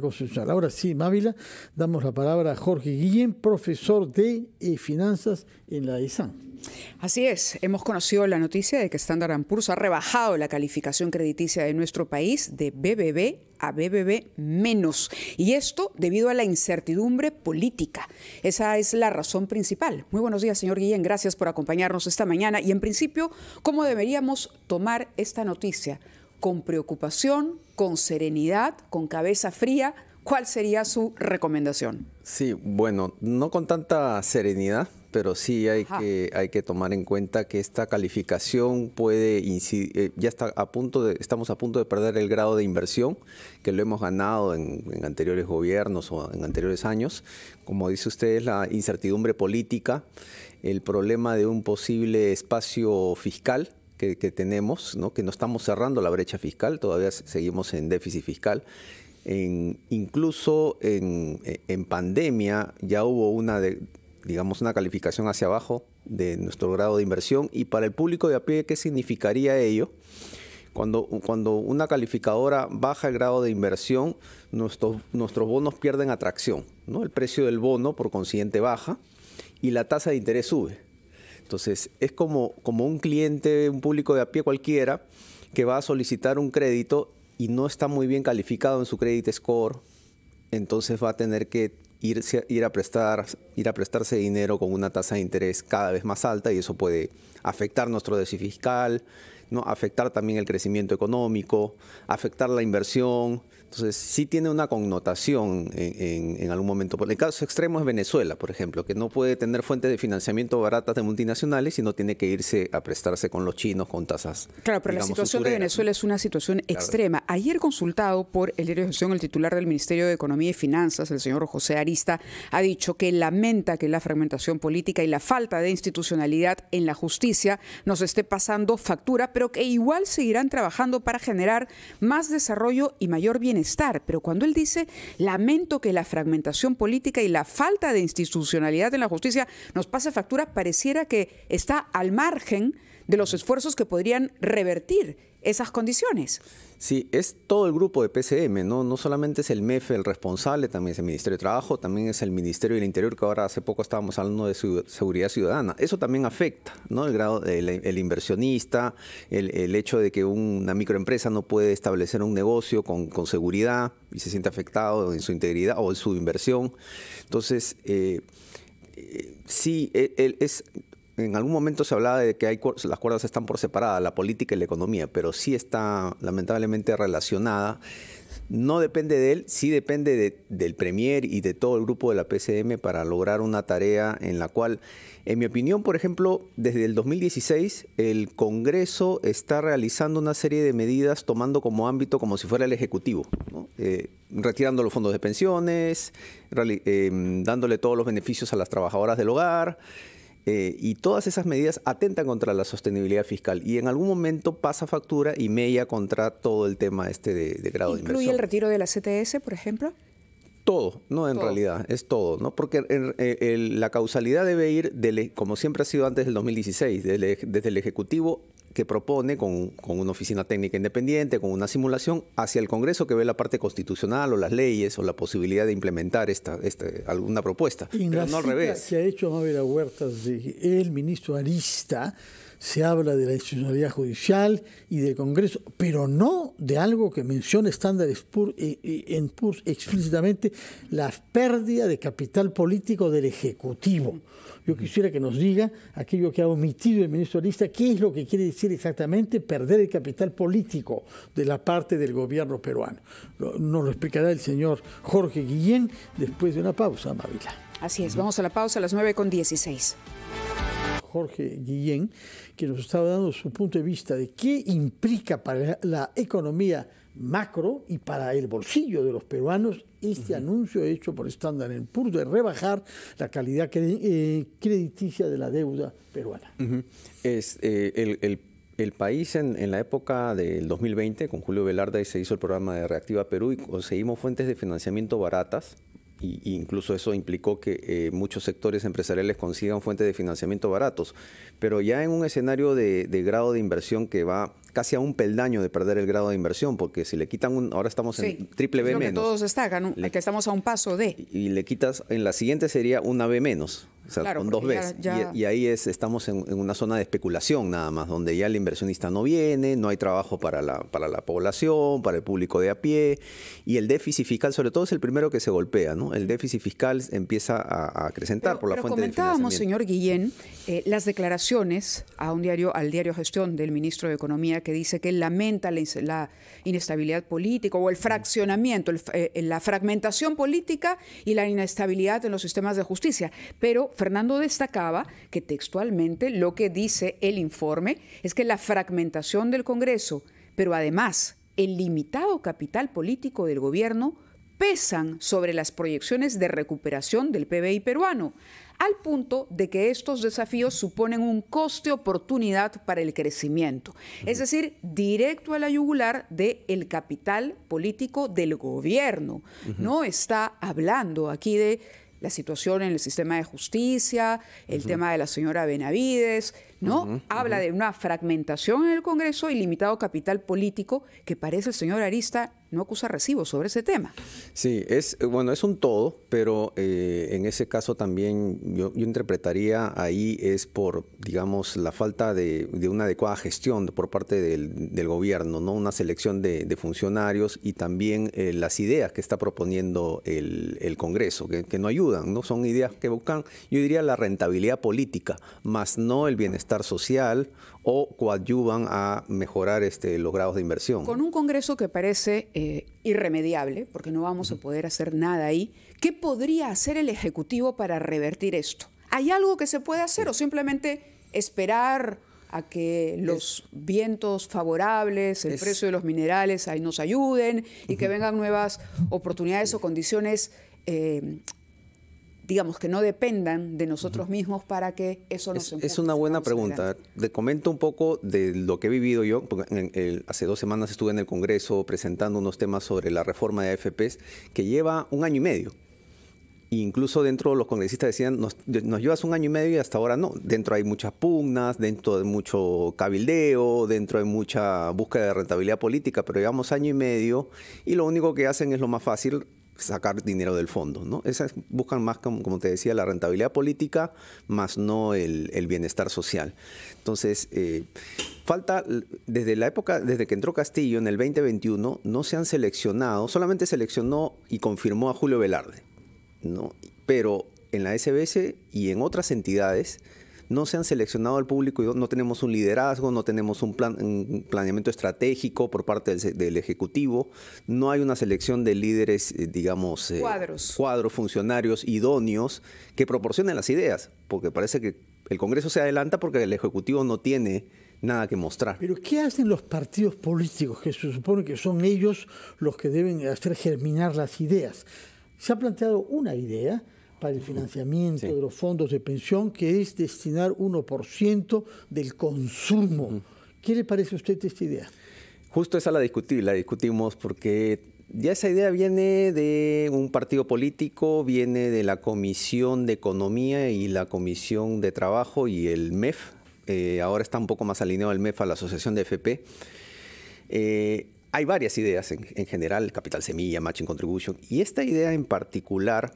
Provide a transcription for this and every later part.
Constitucional. Ahora sí, Mávila, damos la palabra a Jorge Guillén, profesor de eh, finanzas en la ESAN. Así es, hemos conocido la noticia de que Standard Poor's ha rebajado la calificación crediticia de nuestro país de BBB a BBB menos. Y esto debido a la incertidumbre política. Esa es la razón principal. Muy buenos días, señor Guillén. Gracias por acompañarnos esta mañana. Y en principio, ¿cómo deberíamos tomar esta noticia? con preocupación, con serenidad, con cabeza fría, ¿cuál sería su recomendación? Sí, bueno, no con tanta serenidad, pero sí hay que, hay que tomar en cuenta que esta calificación puede incidir, eh, ya está a punto de, estamos a punto de perder el grado de inversión que lo hemos ganado en, en anteriores gobiernos o en anteriores años. Como dice usted, es la incertidumbre política, el problema de un posible espacio fiscal que, tenemos, que no estamos cerrando la brecha fiscal, todavía seguimos en déficit fiscal. incluso en, pandemia ya hubo una, digamos, una calificación hacia abajo de nuestro grado de inversión y para el público de a pie, ¿qué significaría ello? Cuando, cuando una calificadora baja el grado de inversión, nuestros, nuestros bonos pierden atracción, ¿no? El precio del bono, por consiguiente, baja y la tasa de interés sube. Entonces, es como, como un cliente, un público de a pie cualquiera, que va a solicitar un crédito y no está muy bien calificado en su credit score, entonces va a tener que ir a prestar ir a prestarse dinero con una tasa de interés cada vez más alta y eso puede afectar nuestro déficit fiscal, ¿no? afectar también el crecimiento económico, afectar la inversión. Entonces, sí tiene una connotación en, algún momento. El caso extremo es Venezuela, por ejemplo, que no puede tener fuentes de financiamiento baratas de multinacionales y no tiene que irse a prestarse con los chinos con tasas. Claro, pero la situación de Venezuela es una situación extrema. Ayer consultado por el diario el titular del Ministerio de Economía y Finanzas, el señor José Arista, ha dicho que la que la fragmentación política y la falta de institucionalidad en la justicia nos esté pasando factura, pero que igual seguirán trabajando para generar más desarrollo y mayor bienestar. Pero cuando él dice, lamento que la fragmentación política y la falta de institucionalidad en la justicia nos pase factura, pareciera que está al margen de los esfuerzos que podrían revertir esas condiciones. Sí, es todo el grupo de PCM, ¿no? No solamente es el MEF el responsable, también es el Ministerio de Trabajo, también es el Ministerio del Interior, que ahora hace poco estábamos hablando de seguridad ciudadana. Eso también afecta, ¿no? El grado, del inversionista, el, hecho de que una microempresa no puede establecer un negocio con, con, seguridad y se siente afectado en su integridad o en su inversión. Entonces, eh, eh, sí, e, es en algún momento se hablaba de que hay, las cuerdas están por separada, la política y la economía, pero sí está lamentablemente relacionada. No depende de él, sí depende del Premier y de todo el grupo de la PCM para lograr una tarea en la cual, en mi opinión, por ejemplo, desde el 2016 el Congreso está realizando una serie de medidas tomando como ámbito como si fuera el Ejecutivo, eh, retirando los fondos de pensiones, em, dándole todos los beneficios a las trabajadoras del hogar. Eh, y todas esas medidas atentan contra la sostenibilidad fiscal y en algún momento pasa factura y media contra todo el tema este de, grado de inversión. ¿Incluye el retiro de la CTS, por ejemplo? Todo, no en realidad, es todo, ¿no? Porque eh, la causalidad debe ir, e, como siempre ha sido antes del 2016, e, desde el Ejecutivo que propone con, una oficina técnica independiente, con una simulación, hacia el Congreso que ve la parte constitucional o las leyes o la posibilidad de implementar esta, esta alguna propuesta. En no al revés. ha hecho Huertas, el ministro Arista, se habla de la institucionalidad judicial y del Congreso, pero no de algo que menciona eh, eh, en pur explícitamente, la pérdida de capital político del Ejecutivo. Yo quisiera que nos diga aquello que ha omitido el ministro Lista, qué es lo que quiere decir exactamente perder el capital político de la parte del gobierno peruano. Nos lo explicará el señor Jorge Guillén después de una pausa, Mavila. Así es, vamos a la pausa a las 9 con 16. Jorge Guillén, que nos estaba dando su punto de vista de qué implica para la economía macro y para el bolsillo de los peruanos este anuncio hecho por Standard puro de rebajar la calidad eh, crediticia de la deuda peruana. es, eh, el, país en, la época del 2020, con Julio Velarde se hizo el programa de Reactiva Perú y conseguimos fuentes de financiamiento baratas y, incluso eso implicó que eh, muchos sectores empresariales consigan fuentes de financiamiento baratos. Pero ya en un escenario de, grado de inversión que va casi a un peldaño de perder el grado de inversión, porque si le quitan un, ahora estamos en triple B menos. Que todos destacan, que estamos a un paso de. Y, y le quitas, en la siguiente sería una B menos con dos veces. Y, ahí es, estamos en, una zona de especulación nada más, donde ya el inversionista no viene, no hay trabajo para la, para la población, para el público de a pie, y el déficit fiscal sobre todo es el primero que se golpea, ¿no? El déficit fiscal empieza a, acrecentar por la pero fuente comentábamos, señor Guillén, eh, las declaraciones a un diario, al diario Gestión del ministro de Economía que dice que lamenta la, inestabilidad política o el fraccionamiento, eh, la fragmentación política y la inestabilidad en los sistemas de justicia, pero Fernando destacaba que textualmente lo que dice el informe es que la fragmentación del Congreso, pero además el limitado capital político del gobierno, pesan sobre las proyecciones de recuperación del PBI peruano, al punto de que estos desafíos suponen un coste oportunidad para el crecimiento, es decir, directo a la yugular del capital político del gobierno. No está hablando aquí de la situación en el sistema de justicia, el tema de la señora Benavides, ¿no? Habla de una fragmentación en el Congreso y limitado capital político que parece el señor Arista no acusa recibo sobre ese tema. Sí, es eh, bueno, es un todo, pero eh, en ese caso también yo, interpretaría ahí es por, digamos, la falta de, una adecuada gestión por parte del, gobierno, ¿no? Una selección de, funcionarios y también eh, las ideas que está proponiendo el, Congreso, que, que, no ayudan, ¿no? Son ideas que buscan, yo diría, la rentabilidad política, más no el bienestar social o coadyuvan a mejorar este, los grados de inversión. Con un Congreso que parece eh, irremediable, porque no vamos a poder hacer nada ahí, ¿qué podría hacer el Ejecutivo para revertir esto? ¿Hay algo que se puede hacer o simplemente esperar a que los vientos favorables, el precio de los minerales ahí nos ayuden y que vengan nuevas oportunidades o condiciones eh, digamos, que no dependan de nosotros mismos para que eso nos... Es, una buena pregunta. Te comento un poco de lo que he vivido yo. En el, hace dos semanas estuve en el Congreso presentando unos temas sobre la reforma de AFPs que lleva un año y medio. Incluso dentro los congresistas decían, nos, nos llevas un año y medio y hasta ahora no. Dentro hay muchas pugnas, dentro de mucho cabildeo, dentro hay mucha búsqueda de rentabilidad política, pero llevamos año y medio y lo único que hacen es lo más fácil, sacar dinero del fondo. ¿no? Esas buscan más, como, te decía, la rentabilidad política, más no el, bienestar social. Entonces, eh, falta, desde la época, desde que entró Castillo en el 2021, no se han seleccionado, solamente seleccionó y confirmó a Julio Velarde, ¿no? pero en la SBS y en otras entidades no se han seleccionado al público, no tenemos un liderazgo, no tenemos un, plan, planeamiento estratégico por parte del, Ejecutivo, no hay una selección de líderes, eh, digamos, eh, cuadros. cuadros, funcionarios idóneos que proporcionen las ideas, porque parece que el Congreso se adelanta porque el Ejecutivo no tiene nada que mostrar. Pero ¿qué hacen los partidos políticos, que se supone que son ellos los que deben hacer germinar las ideas? Se ha planteado una idea, para el financiamiento de los fondos de pensión, que es destinar 1% del consumo. ¿Qué le parece a usted esta idea? Justo esa la discutí, la discutimos porque ya esa idea viene de un partido político, viene de la Comisión de Economía y la Comisión de Trabajo y el MEF. Eh, ahora está un poco más alineado el MEF a la Asociación de FP. Eh, hay varias ideas en, general, Capital Semilla, Matching Contribution, y esta idea en particular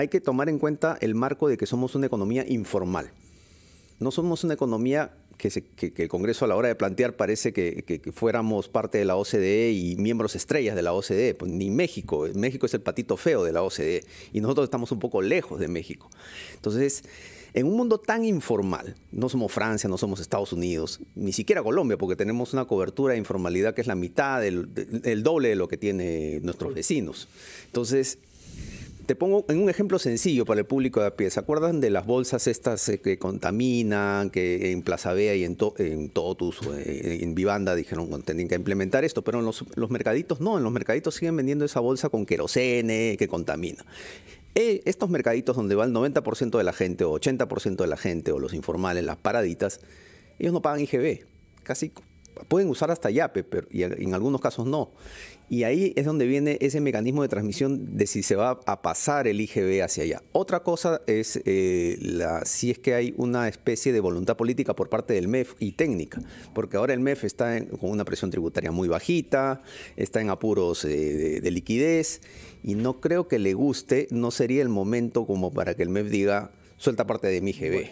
hay que tomar en cuenta el marco de que somos una economía informal. No somos una economía que, el Congreso a la hora de plantear parece que, fuéramos parte de la OCDE y miembros estrellas de la OCDE, pues ni México. México es el patito feo de la OCDE y nosotros estamos un poco lejos de México. Entonces, en un mundo tan informal, no somos Francia, no somos Estados Unidos, ni siquiera Colombia, porque tenemos una cobertura de informalidad que es la mitad, del, el doble de lo que tiene nuestros vecinos. Entonces, te pongo en un ejemplo sencillo para el público de a pie. ¿Se acuerdan de las bolsas estas eh, que contaminan, que en Plaza Vea y en, en Totus, en Vivanda dijeron que tenían que implementar esto, pero en los, mercaditos no, en los mercaditos siguen vendiendo esa bolsa con querosene que contamina. Eh, estos mercaditos donde va el 90% de la gente o 80% de la gente o los informales, las paraditas, ellos no pagan IGB, casi pueden usar hasta yape, pero y en algunos casos no. Y ahí es donde viene ese mecanismo de transmisión de si se va a pasar el IGB hacia allá. Otra cosa es eh, la, si es que hay una especie de voluntad política por parte del MEF y técnica, porque ahora el MEF está con una presión tributaria muy bajita, está en apuros eh, de, de liquidez y no creo que le guste, no sería el momento como para que el MEF diga, suelta parte de mi IGB.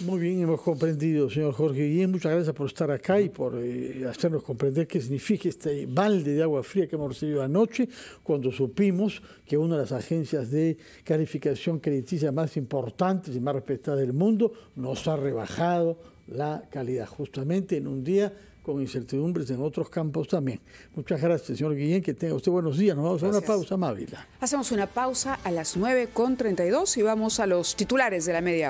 Muy bien, hemos comprendido, señor Jorge Guillén. Muchas gracias por estar acá y por eh, hacernos comprender qué significa este balde de agua fría que hemos recibido anoche cuando supimos que una de las agencias de calificación crediticia más importantes y más respetadas del mundo nos ha rebajado la calidad justamente en un día con incertidumbres en otros campos también. Muchas gracias, señor Guillén, que tenga usted buenos días. Nos vamos a una pausa, Mávila. Hacemos una pausa a las 9.32 y vamos a los titulares de la media.